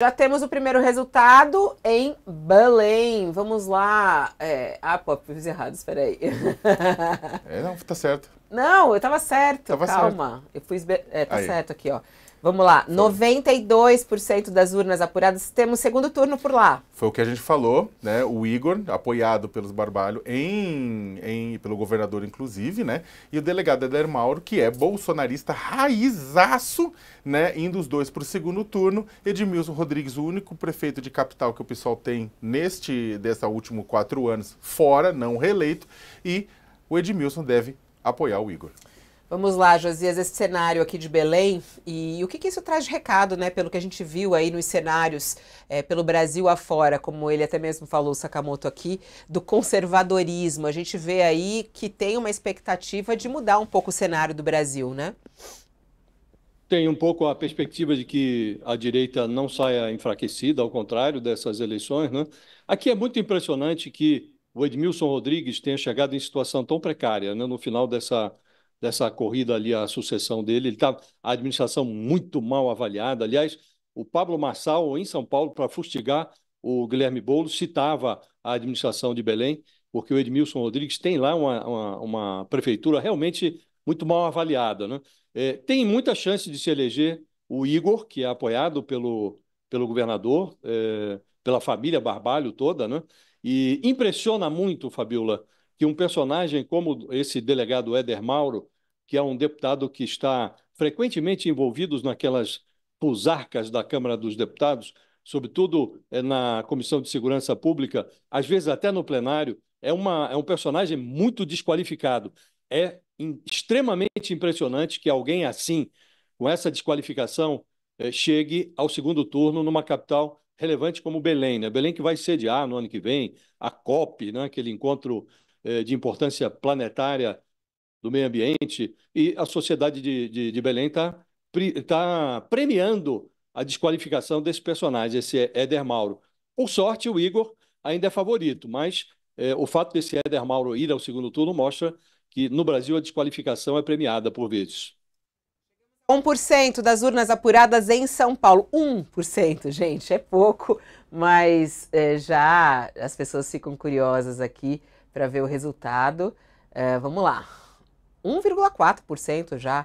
Já temos o primeiro resultado em Belém. Vamos lá. É... Ah, pô, fiz errado, espera aí. é, não, tá certo. Não, eu tava certo, tava calma. Certo. Eu fui. É, tá Aí. certo aqui, ó. Vamos lá. Foi. 92% das urnas apuradas temos segundo turno por lá. Foi o que a gente falou, né? O Igor, apoiado pelos Barbalho, em, em, pelo governador, inclusive, né? E o delegado Eder Mauro, que é bolsonarista raizaço, né? Indo os dois para o segundo turno. Edmilson Rodrigues, o único prefeito de capital que o pessoal tem neste, dessa últimos quatro anos, fora, não reeleito. E o Edmilson deve apoiar o Igor. Vamos lá, Josias, esse cenário aqui de Belém e o que, que isso traz de recado, né? Pelo que a gente viu aí nos cenários é, pelo Brasil afora, como ele até mesmo falou, Sakamoto aqui, do conservadorismo. A gente vê aí que tem uma expectativa de mudar um pouco o cenário do Brasil, né? Tem um pouco a perspectiva de que a direita não saia enfraquecida, ao contrário dessas eleições, né? Aqui é muito impressionante que o Edmilson Rodrigues tenha chegado em situação tão precária, né? no final dessa, dessa corrida ali, a sucessão dele. Ele tá, a administração muito mal avaliada. Aliás, o Pablo Marçal, em São Paulo, para fustigar o Guilherme Boulos, citava a administração de Belém, porque o Edmilson Rodrigues tem lá uma, uma, uma prefeitura realmente muito mal avaliada. Né? É, tem muita chance de se eleger o Igor, que é apoiado pelo, pelo governador, é, pela família Barbalho toda, né? E impressiona muito, Fabiola, que um personagem como esse delegado Éder Mauro, que é um deputado que está frequentemente envolvido naquelas pusarcas da Câmara dos Deputados, sobretudo eh, na Comissão de Segurança Pública, às vezes até no plenário, é, uma, é um personagem muito desqualificado. É extremamente impressionante que alguém assim, com essa desqualificação, eh, chegue ao segundo turno numa capital relevante como Belém, né? Belém que vai sediar no ano que vem a COP, né? aquele encontro eh, de importância planetária do meio ambiente, e a sociedade de, de, de Belém está tá premiando a desqualificação desse personagem, esse Éder Mauro. Por sorte, o Igor ainda é favorito, mas eh, o fato desse Éder Mauro ir ao segundo turno mostra que no Brasil a desqualificação é premiada por vezes. 1% das urnas apuradas em São Paulo. 1%, gente, é pouco, mas é, já as pessoas ficam curiosas aqui para ver o resultado. É, vamos lá. 1,4% já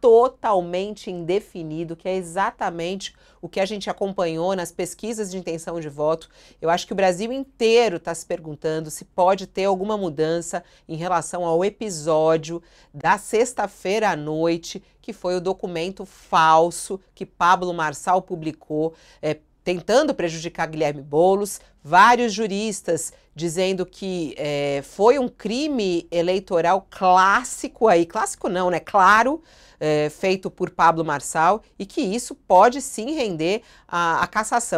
totalmente indefinido, que é exatamente o que a gente acompanhou nas pesquisas de intenção de voto. Eu acho que o Brasil inteiro está se perguntando se pode ter alguma mudança em relação ao episódio da sexta-feira à noite, que foi o documento falso que Pablo Marçal publicou, é, tentando prejudicar Guilherme Bolos, vários juristas dizendo que é, foi um crime eleitoral clássico aí, clássico não, né? Claro, é, feito por Pablo Marçal e que isso pode sim render a, a cassação.